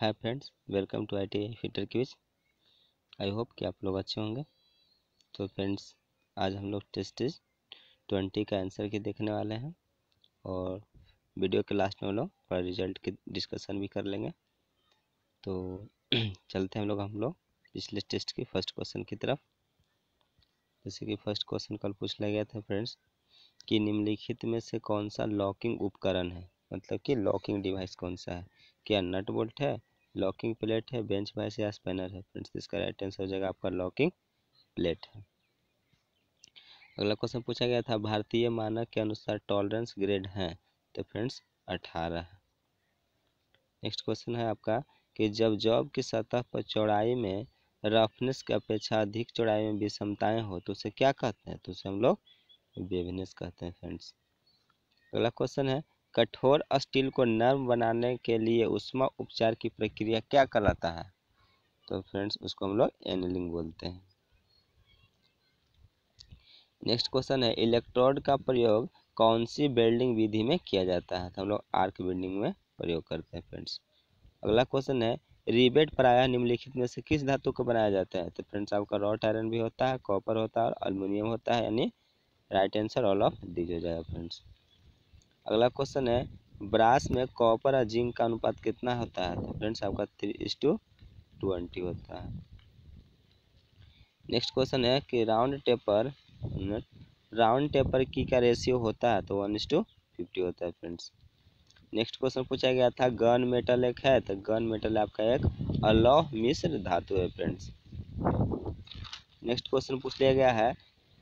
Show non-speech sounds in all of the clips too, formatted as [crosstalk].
hi friends welcome to I T fitter quiz I hope कि आप लोग अच्छे होंगे तो फ्रेंड्स आज हम लोग टेस्ट ट्वेंटी का आंसर की देखने वाले हैं और वीडियो के लास्ट में हम लोग थोड़ा रिजल्ट की डिस्कशन भी कर लेंगे तो [clears throat] चलते हैं हम लोग हम लोग पिछले टेस्ट की फर्स्ट क्वेश्चन की तरफ जैसे कि फर्स्ट क्वेश्चन कल पूछ लिया गया था फ्रेंड्स कि निम्नलिखित में से कौन सा लॉकिंग उपकरण है मतलब कि लॉकिंग डिवाइस कौन सा है क्या नट बोल्ट है लॉकिंग प्लेट है बेंच वाइस या स्पेनर है फ्रेंड्स इसका राइट आंसर हो जाएगा आपका लॉकिंग प्लेट है अगला क्वेश्चन पूछा गया था भारतीय मानक के अनुसार टॉलरेंस ग्रेड है तो फ्रेंड्स अठारह नेक्स्ट क्वेश्चन है आपका कि जब जॉब की सतह पर चौड़ाई में रफनेस की अपेक्षा अधिक चौड़ाई में विषमताएं हो तो उसे क्या कहते हैं तो उसे हम लोग वेवनेस कहते हैं फ्रेंड्स अगला क्वेश्चन है कठोर स्टील को नर्म बनाने के लिए उष्मा उपचार की प्रक्रिया क्या कराता है तो फ्रेंड्स उसको हम लोग एनलिंग बोलते हैं नेक्स्ट क्वेश्चन है इलेक्ट्रोड का प्रयोग कौन सी बेल्डिंग विधि में किया जाता है तो हम लोग आर्क बेल्डिंग में प्रयोग करते हैं फ्रेंड्स अगला क्वेश्चन है रिबेट प्रायः निम्नलिखित में से किस धातु को बनाया जाता है तो फ्रेंड्स आपका रॉट आयरन भी होता है कॉपर होता है और अल्मोनियम होता है यानी right answer all of these हो जाएगा फ्रेंड्स अगला क्वेश्चन है ब्रास में कॉपर और जिंक का अनुपात कितना होता है तो फ्रेंड्स आपका थ्री इस टू ट्वेंटी होता है नेक्स्ट क्वेश्चन है कि राउंड टेपर राउंड टेपर की का रेशियो होता है तो वन इस टू फिफ्टी होता है फ्रेंड्स नेक्स्ट क्वेश्चन पूछा गया था गन मेटल एक है तो गन मेटल आपका एक अलौह मिश्र धातु है फ्रेंड्स नेक्स्ट क्वेश्चन पूछ लिया गया है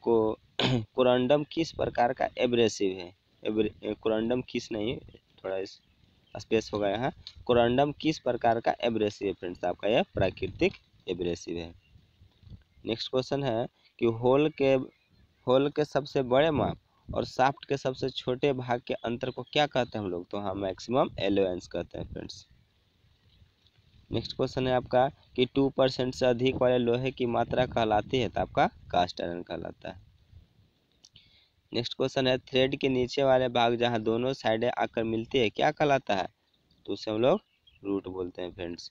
को कोरंडम [coughs] किस प्रकार का एब्रेसिव है कोरंडम किस नहीं थोड़ा इस स्पेस हो गया है कोरंडम किस प्रकार का एब्रेसिव है फ्रेंड्स तो आपका यह प्राकृतिक एब्रेसिव है नेक्स्ट क्वेश्चन है कि होल के होल के सबसे बड़े माप और साफ्ट के सबसे छोटे भाग के अंतर को क्या कहते हैं हम लोग तो हाँ मैक्सिमम एलोवेंस कहते हैं फ्रेंड्स नेक्स्ट क्वेश्चन है आपका कि टू परसेंट से अधिक वाले लोहे की मात्रा कहलाती है तो आपका कास्ट आयरन कहलाता है नेक्स्ट क्वेश्चन है थ्रेड के नीचे वाले भाग जहाँ दोनों साइडें आकर मिलती है क्या कहलाता है तो उसे हम लोग रूट बोलते हैं फ्रेंड्स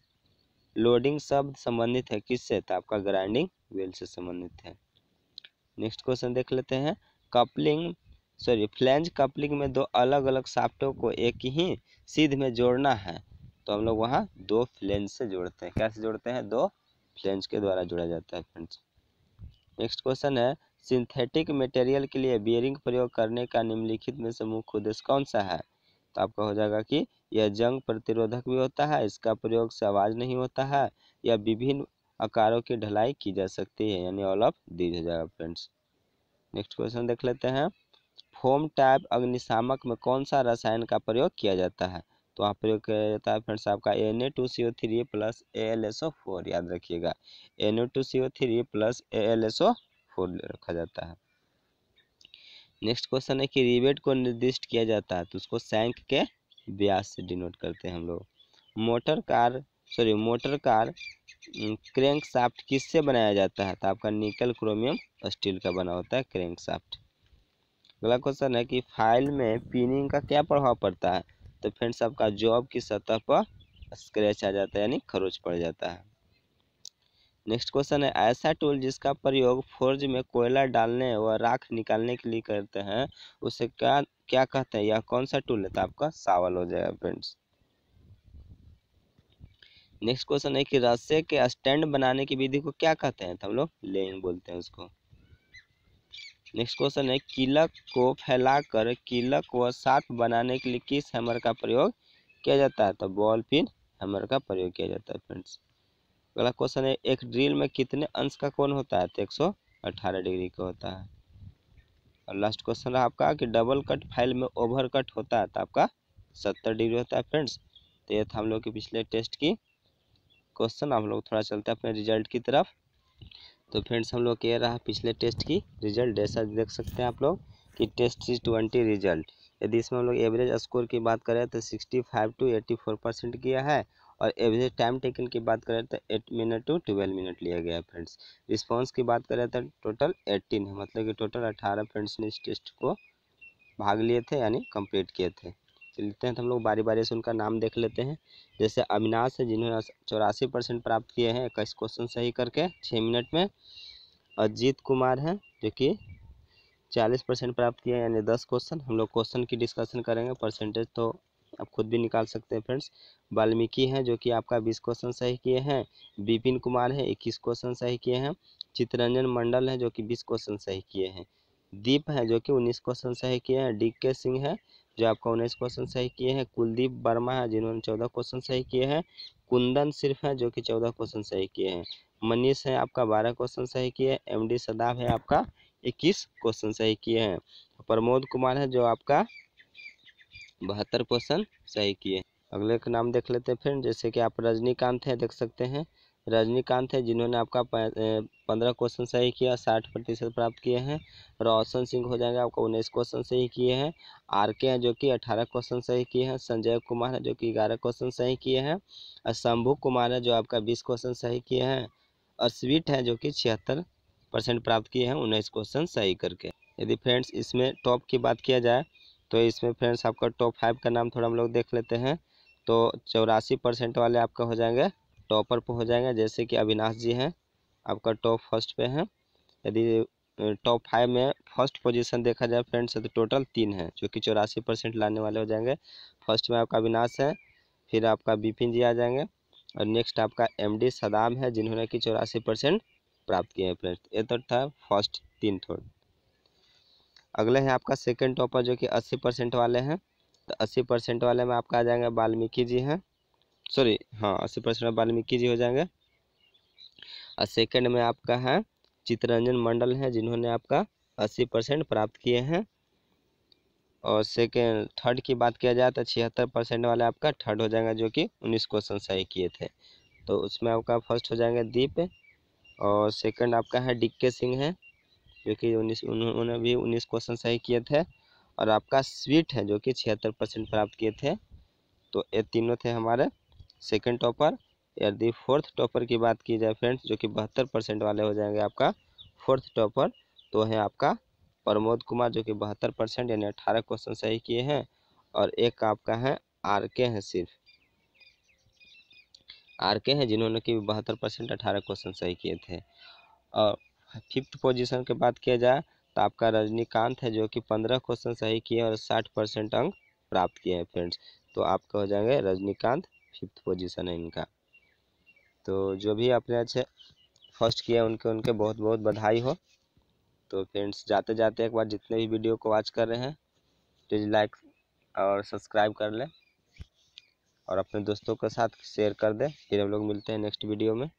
लोडिंग शब्द संबंधित है किससे तो आपका ग्राइंडिंग व्हील से संबंधित है नेक्स्ट क्वेश्चन देख लेते हैं कपलिंग सॉरी फ्लैंज कपलिंग में दो अलग अलग साफ्टों को एक ही सीध में जोड़ना है तो हम लोग वहाँ दो फ्लेंज से जोड़ते हैं कैसे जोड़ते हैं दो फ्लेंज के द्वारा जोड़ा जाता है फ्रेंड्स नेक्स्ट क्वेश्चन है सिंथेटिक मटेरियल के लिए बियरिंग प्रयोग करने का निम्नलिखित में से मुख्य उद्देश्य कौन सा है तो आपका हो जाएगा कि यह जंग प्रतिरोधक भी होता है इसका प्रयोग से आवाज़ नहीं होता है यह विभिन्न आकारों की ढलाई की जा सकती है यानी ऑल ऑफ दीज हो जाएगा फ्रेंड्स नेक्स्ट क्वेश्चन देख लेते हैं फोम टाइप अग्निशामक में कौन सा रसायन का प्रयोग किया जाता है तो वहाँ प्रयोग किया जाता है फ्रेंड्स आपका N A two C O three plus A L S O four याद रखिएगा N A two C O three plus A L S O खोल रखा जाता है नेक्स्ट क्वेश्चन है कि रिबेट को निर्दिष्ट किया जाता है तो उसको सैंक के ब्यास से डिनोट करते हैं हम लोग motor car sorry motor car crank shaft किससे बनाया जाता है तो आपका निकल क्रोमियम स्टील का बना होता है क्रैंक साफ्ट अगला क्वेश्चन है कि फाइल में पिनिंग का क्या प्रभाव पड़ता है तो फ्रेंड्स आपका जॉब की सतह पर स्क्रैच आ जाता है यानी खरोच पड़ जाता है नेक्स्ट क्वेश्चन है ऐसा टूल जिसका प्रयोग फोर्ज में कोयला डालने व राख निकालने के लिए करते हैं उसे क्या क्या कहते हैं यह कौन सा टूल है तो आपका सावल हो जाएगा फ्रेंड्स नेक्स्ट क्वेश्चन है कि रस्से के स्टैंड बनाने की विधि को क्या कहते हैं तो हम लोग लेन बोलते हैं उसको नेक्स्ट क्वेश्चन है किलक को फैलाकर किलक व साफ बनाने के लिए किस हैमर का प्रयोग किया जाता है तो बॉल पिन हैमर का प्रयोग किया जाता है फ्रेंड्स अगला क्वेश्चन है एक ड्रिल में कितने अंश का कोण होता है तो एक सौ अट्ठारह डिग्री का होता है और लास्ट क्वेश्चन रहा आपका कि डबल कट फाइल में ओवर कट होता है तो आपका सत्तर डिग्री होता है फ्रेंड्स तो ये था हम लोग की पिछले टेस्ट की क्वेश्चन हम लोग थोड़ा चलते हैं अपने रिजल्ट की तरफ तो फ्रेंड्स हम लोग ये रहा पिछले टेस्ट की रिजल्ट जैसा देख सकते हैं आप लोग कि टेस्ट सी ट्वेंटी रिजल्ट यदि इसमें हम लोग एवरेज स्कोर की बात करें तो sixty five to eighty four percent किया है और एवरेज टाइम टेकन की बात करें तो eight minute to twelve minute लिया गया है फ्रेंड्स रिस्पॉन्स की बात करें तो टोटल एट्टीन है मतलब कि टोटल अट्ठारह फ्रेंड्स ने इस टेस्ट को भाग लिए थे यानी कंप्लीट किए थे चलते तो हैं तो हम लोग बारी बारी से उनका नाम देख लेते हैं जैसे अविनाश है जिन्होंने चौरासी परसेंट प्राप्त किए हैं इक्कीस क्वेश्चन सही करके छः मिनट में अजीत कुमार हैं जो कि चालीस परसेंट प्राप्त किए हैं यानी दस क्वेश्चन हम लोग क्वेश्चन की डिस्कशन करेंगे परसेंटेज तो आप खुद भी निकाल सकते हैं फ्रेंड्स वाल्मीकि हैं जो कि आपका बीस क्वेश्चन सही किए हैं विपिन कुमार है इक्कीस क्वेश्चन सही किए हैं चित्रंजन मंडल है जो कि बीस क्वेश्चन सही किए हैं दीप है जो कि उन्नीस क्वेश्चन सही किए हैं डी के सिंह है जो आपका उन्नीस क्वेश्चन सही किए हैं कुलदीप वर्मा है जिन्होंने चौदह क्वेश्चन सही किए हैं कुंदन सिर्फ है जो कि चौदह क्वेश्चन सही किए हैं मनीष है आपका बारह क्वेश्चन सही किए एम डी सदाब है आपका इक्कीस क्वेश्चन सही किए हैं प्रमोद कुमार है जो आपका बहत्तर क्वेश्चन सही किए अगले का नाम देख लेते हैं फ्रेंड जैसे कि आप रजनीकांत हैं देख सकते हैं रजनीकांत है जिन्होंने आपका पंद्रह क्वेश्चन सही किया साठ प्रतिशत प्राप्त किए हैं रोशन सिंह हो जाएंगे आपका उन्नीस क्वेश्चन सही किए हैं आर के हैं जो कि अठारह क्वेश्चन सही किए हैं संजय कुमार है जो कि ग्यारह क्वेश्चन सही किए हैं और शंभु कुमार है जो आपका बीस क्वेश्चन सही किए हैं और स्वीट हैं जो कि छिहत्तर परसेंट प्राप्त किए हैं उन्नीस क्वेश्चन सही करके यदि फ्रेंड्स इसमें टॉप की बात किया जाए तो इसमें फ्रेंड्स आपका टॉप फाइव का नाम थोड़ा हम लोग देख लेते हैं तो चौरासी परसेंट वाले आपका हो जाएंगे टॉपर पर हो जाएंगे जैसे कि अविनाश जी हैं आपका टॉप फर्स्ट पे हैं यदि टॉप फाइव में फर्स्ट पोजीशन देखा जाए फ्रेंड्स तो टोटल तीन है जो कि चौरासी परसेंट लाने वाले हो जाएंगे फर्स्ट में आपका अविनाश है फिर आपका बिपिन जी आ जाएंगे और नेक्स्ट आपका एम सदाम है जिन्होंने कि चौरासी परसेंट प्राप्त किए हैं फ्रेंड्स ये तो था फर्स्ट तीन थोड़ा अगला है आपका सेकेंड टॉपर जो कि अस्सी परसेंट वाले हैं तो अस्सी परसेंट वाले में आपका आ जाएंगे वाल्मीकि जी हैं सॉरी हाँ अस्सी परसेंट वाल्मीकि जी हो जाएंगे और सेकेंड में आपका है चित्ररंजन मंडल हैं जिन्होंने आपका अस्सी परसेंट प्राप्त किए हैं और सेकेंड थर्ड की बात किया जाए तो छिहत्तर परसेंट वाले आपका थर्ड हो जाएंगे जो कि उन्नीस क्वेश्चन सही किए थे तो उसमें आपका फर्स्ट हो जाएंगे दीप और सेकंड आपका है डिक्के सिंह है जो कि उन्नीस उन्होंने भी उन्नीस क्वेश्चन सही किए थे और आपका स्वीट है जो कि छिहत्तर परसेंट प्राप्त किए थे तो ये तीनों थे हमारे सेकेंड टॉपर यदि फोर्थ टॉपर की बात की जाए फ्रेंड्स जो कि बहत्तर परसेंट वाले हो जाएंगे आपका फोर्थ टॉपर तो है आपका प्रमोद कुमार जो कि बहत्तर परसेंट यानी अट्ठारह क्वेश्चन सही किए हैं और एक आपका है आर के हैं सिर्फ आर के हैं जिन्होंने कि बहत्तर परसेंट अठारह क्वेश्चन सही किए थे और फिफ्थ पोजीशन की बात किया जाए तो आपका रजनीकांत है जो कि पंद्रह क्वेश्चन सही किए और साठ परसेंट अंक प्राप्त किए हैं फ्रेंड्स तो आपका हो जाएंगे रजनीकांत फिफ्थ पोजीशन है इनका तो जो भी आपने अच्छे फर्स्ट किए उनके उनके बहुत बहुत बधाई हो तो फ्रेंड्स जाते जाते एक बार जितने भी वीडियो को वॉच कर रहे हैं प्लीज़ लाइक और सब्सक्राइब कर लें और अपने दोस्तों के साथ शेयर कर दें फिर हम लोग मिलते हैं नेक्स्ट वीडियो में